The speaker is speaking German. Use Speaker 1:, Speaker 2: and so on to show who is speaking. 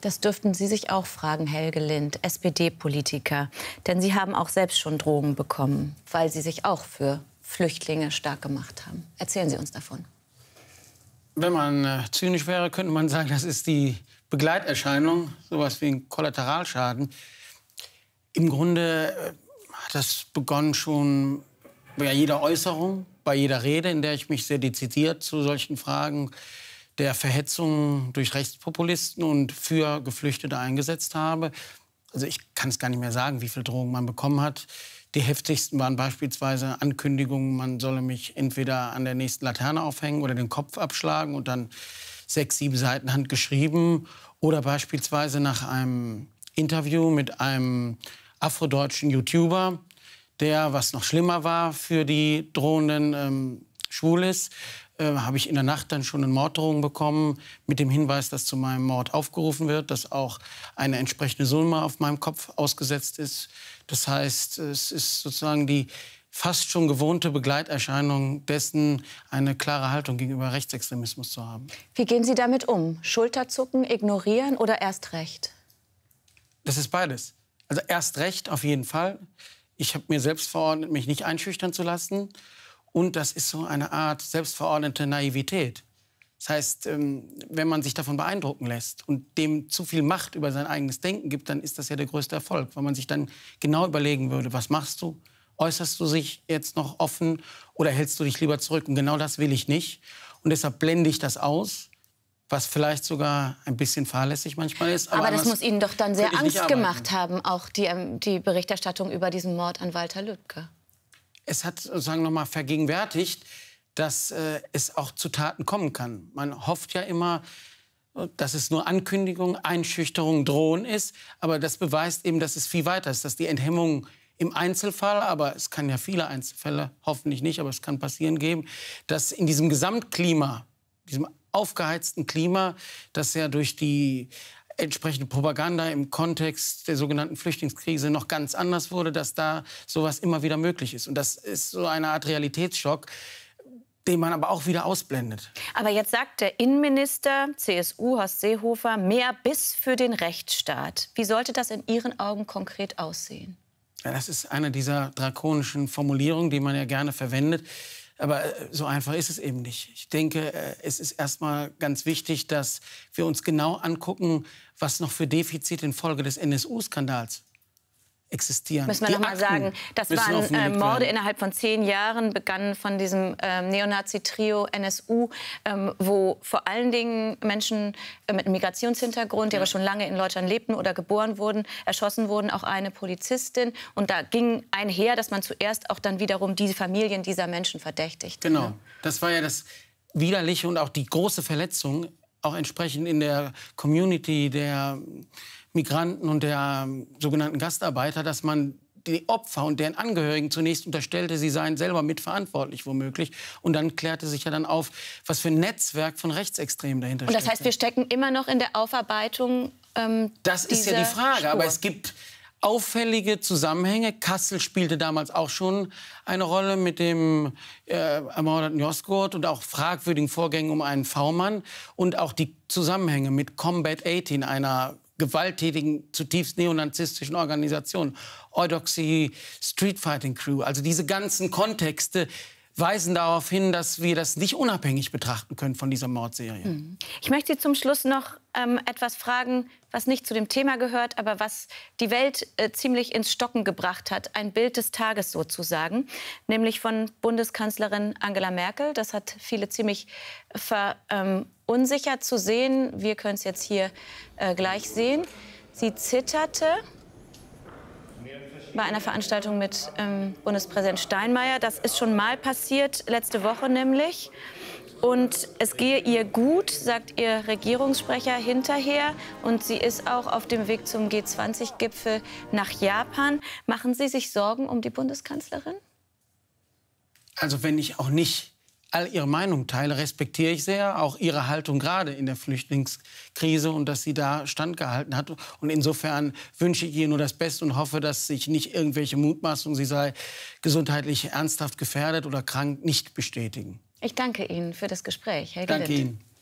Speaker 1: Das dürften Sie sich auch fragen, Helge Lind, SPD-Politiker. Denn Sie haben auch selbst schon Drogen bekommen, weil Sie sich auch für Flüchtlinge stark gemacht haben. Erzählen Sie uns davon.
Speaker 2: Wenn man äh, zynisch wäre, könnte man sagen, das ist die Begleiterscheinung, sowas wie ein Kollateralschaden. Im Grunde äh, hat das begonnen schon bei jeder Äußerung, bei jeder Rede, in der ich mich sehr dezidiert zu solchen Fragen äh, der Verhetzung durch Rechtspopulisten und für Geflüchtete eingesetzt habe. Also ich kann es gar nicht mehr sagen, wie viele Drohungen man bekommen hat. Die heftigsten waren beispielsweise Ankündigungen, man solle mich entweder an der nächsten Laterne aufhängen oder den Kopf abschlagen und dann sechs, sieben Seiten handgeschrieben. Oder beispielsweise nach einem Interview mit einem afrodeutschen YouTuber, der, was noch schlimmer war für die drohenden ähm, ist, äh, habe ich in der Nacht dann schon eine Morddrohung bekommen mit dem Hinweis, dass zu meinem Mord aufgerufen wird, dass auch eine entsprechende Summe auf meinem Kopf ausgesetzt ist. Das heißt, es ist sozusagen die fast schon gewohnte Begleiterscheinung dessen, eine klare Haltung gegenüber Rechtsextremismus zu haben.
Speaker 1: Wie gehen Sie damit um? Schulterzucken, ignorieren oder erst recht?
Speaker 2: Das ist beides. Also erst recht auf jeden Fall. Ich habe mir selbst verordnet, mich nicht einschüchtern zu lassen. Und das ist so eine Art selbstverordnete Naivität. Das heißt, ähm, wenn man sich davon beeindrucken lässt und dem zu viel Macht über sein eigenes Denken gibt, dann ist das ja der größte Erfolg, weil man sich dann genau überlegen würde, was machst du? Äußerst du dich jetzt noch offen oder hältst du dich lieber zurück? Und genau das will ich nicht. Und deshalb blende ich das aus, was vielleicht sogar ein bisschen fahrlässig manchmal ist. Aber, aber das muss Ihnen doch dann sehr Angst gemacht
Speaker 1: haben, auch die, ähm, die Berichterstattung über diesen Mord an Walter Lübcke
Speaker 2: es hat sozusagen nochmal vergegenwärtigt, dass äh, es auch zu Taten kommen kann. Man hofft ja immer, dass es nur Ankündigung, Einschüchterung, Drohen ist. Aber das beweist eben, dass es viel weiter ist, dass die Enthemmung im Einzelfall, aber es kann ja viele Einzelfälle, hoffentlich nicht, aber es kann passieren geben, dass in diesem Gesamtklima, diesem aufgeheizten Klima, das ja durch die entsprechende Propaganda im Kontext der sogenannten Flüchtlingskrise noch ganz anders wurde, dass da sowas immer wieder möglich ist. Und das ist so eine Art Realitätsschock, den man aber auch wieder ausblendet.
Speaker 1: Aber jetzt sagt der Innenminister CSU Horst Seehofer mehr Biss für den Rechtsstaat. Wie sollte das in Ihren Augen konkret aussehen?
Speaker 2: Ja, das ist eine dieser drakonischen Formulierungen, die man ja gerne verwendet. Aber äh, so einfach ist es eben nicht. Ich denke, äh, es ist erstmal ganz wichtig, dass wir uns genau angucken, was noch für Defizite infolge des NSU-Skandals existieren. Müssen wir nochmal sagen, das waren äh, Morde innerhalb
Speaker 1: von zehn Jahren, begannen von diesem ähm, Neonazi-Trio NSU, ähm, wo vor allen Dingen Menschen äh, mit Migrationshintergrund, die ja. aber schon lange in Deutschland lebten oder geboren wurden, erschossen wurden, auch eine Polizistin. Und da ging einher, dass man zuerst auch dann wiederum die Familien dieser Menschen verdächtigt. Genau, ne?
Speaker 2: das war ja das Widerliche und auch die große Verletzung auch entsprechend in der Community der Migranten und der sogenannten Gastarbeiter, dass man die Opfer und deren Angehörigen zunächst unterstellte, sie seien selber mitverantwortlich womöglich. Und dann klärte sich ja dann auf, was für ein Netzwerk von Rechtsextremen dahinter steckt. Und das heißt, wir
Speaker 1: stecken immer noch in der Aufarbeitung. Ähm, das ist ja die Frage, Spur. aber es
Speaker 2: gibt auffällige Zusammenhänge. Kassel spielte damals auch schon eine Rolle mit dem äh, ermordeten Josgurt und auch fragwürdigen Vorgängen um einen V-Mann und auch die Zusammenhänge mit Combat 18, einer gewalttätigen, zutiefst neonazistischen Organisation, Eudoxy Street Fighting Crew. Also diese ganzen Kontexte, weisen darauf hin, dass wir das nicht unabhängig betrachten können von dieser Mordserie. Hm.
Speaker 1: Ich möchte Sie zum Schluss noch ähm, etwas fragen, was nicht zu dem Thema gehört, aber was die Welt äh, ziemlich ins Stocken gebracht hat. Ein Bild des Tages sozusagen, nämlich von Bundeskanzlerin Angela Merkel. Das hat viele ziemlich verunsichert ähm, zu sehen. Wir können es jetzt hier äh, gleich sehen. Sie zitterte bei einer Veranstaltung mit ähm, Bundespräsident Steinmeier. Das ist schon mal passiert, letzte Woche nämlich. Und es gehe ihr gut, sagt ihr Regierungssprecher hinterher. Und sie ist auch auf dem Weg zum G20-Gipfel nach Japan. Machen Sie sich Sorgen um die Bundeskanzlerin?
Speaker 2: Also wenn ich auch nicht all Ihre Meinung teile, respektiere ich sehr, auch Ihre Haltung gerade in der Flüchtlingskrise und dass sie da standgehalten hat. Und insofern wünsche ich ihr nur das Beste und hoffe, dass sich nicht irgendwelche Mutmaßungen, sie sei gesundheitlich ernsthaft gefährdet oder krank, nicht bestätigen.
Speaker 1: Ich danke Ihnen für das Gespräch. Herr danke
Speaker 2: Ihnen.